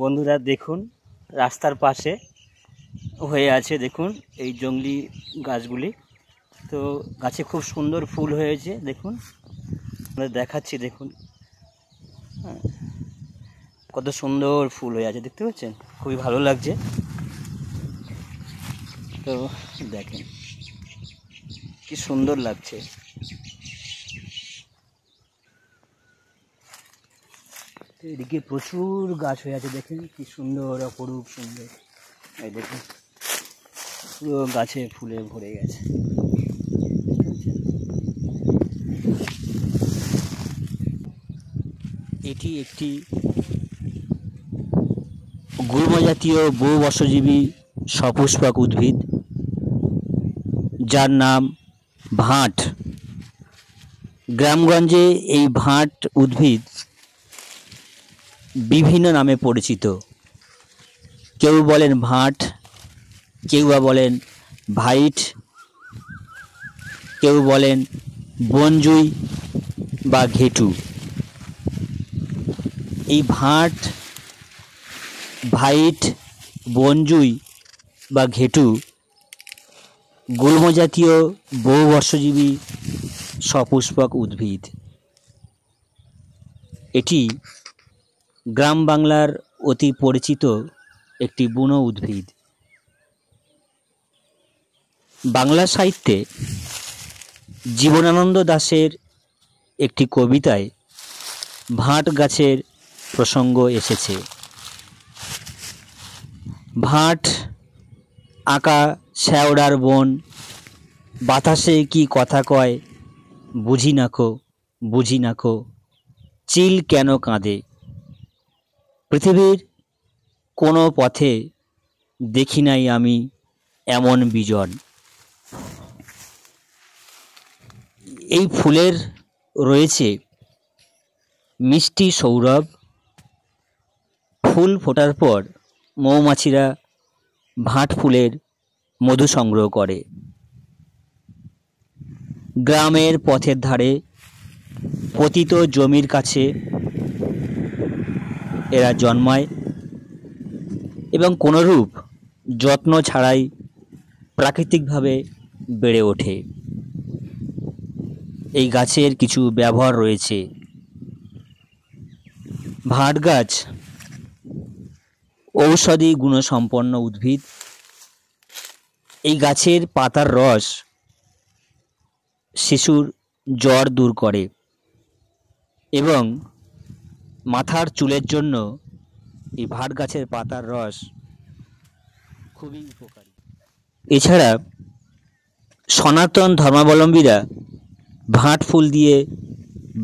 বন্ধুরা দেখুন রাস্তার পাশে হয়ে আছে দেখুন এই জঙ্গলি গাছগুলি তো গাছে খুব সুন্দর ফুল হয়েছে দেখুন আমরা দেখাচ্ছি দেখুন হ্যাঁ, কত সুন্দর ফুল হয়ে আছে দেখতে পাচ্ছেন খুবই ভালো লাগছে তো দেখেন কি সুন্দর লাগছে এদিকে প্রচুর গাছ হয়ে আছে দেখেন কি সুন্দর অপরূপ সুন্দর এই দেখুন পুরো গাছে ফুলে ভরে গেছে এটি একটি গুল্মজাতীয় বহু বর্ষজীবী সপুষ্পক উদ্ভিদ যার নাম ভাঁট গ্রামগঞ্জে এই ভাঁট উদ্ভিদ বিভিন্ন নামে পরিচিত কেউ বলেন ভাট কেউ বা বলেন ভাইট কেউ বলেন বনজুই বা ঘেটু এই ভাট ভাইট বনজুই বা ঘেটু গুল্মজাতীয় বহুবর্ষজীবী সপুষ্পক উদ্ভিদ এটি গ্রাম বাংলার অতি পরিচিত একটি বুনো উদ্ভিদ বাংলা সাহিত্যে জীবনানন্দ দাসের একটি কবিতায় ভাট গাছের প্রসঙ্গ এসেছে ভাট আঁকা শ্যাওড়ার বন বাতাসে কি কথা কয় বুঝি নাকো বুঝি নাকো চিল কেন কাঁদে পৃথিবীর কোনো পথে দেখি নাই আমি এমন বিজন এই ফুলের রয়েছে মিষ্টি সৌরভ ফুল ফোটার পর মৌমাছিরা ভাট ফুলের মধু সংগ্রহ করে গ্রামের পথের ধারে পতিত জমির কাছে এরা জন্মায় এবং কোনোরূপ যত্ন ছাড়াই প্রাকৃতিকভাবে বেড়ে ওঠে এই গাছের কিছু ব্যবহার রয়েছে ভাট গাছ ঔষধি গুণসম্পন্ন উদ্ভিদ এই গাছের পাতার রস শিশুর জ্বর দূর করে এবং মাথার চুলের জন্য এই ভাট গাছের পাতার রস খুবই উপকারী এছাড়া সনাতন ধর্মাবলম্বীরা ভাঁট ফুল দিয়ে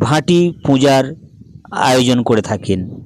ভাঁটি পূজার আয়োজন করে থাকেন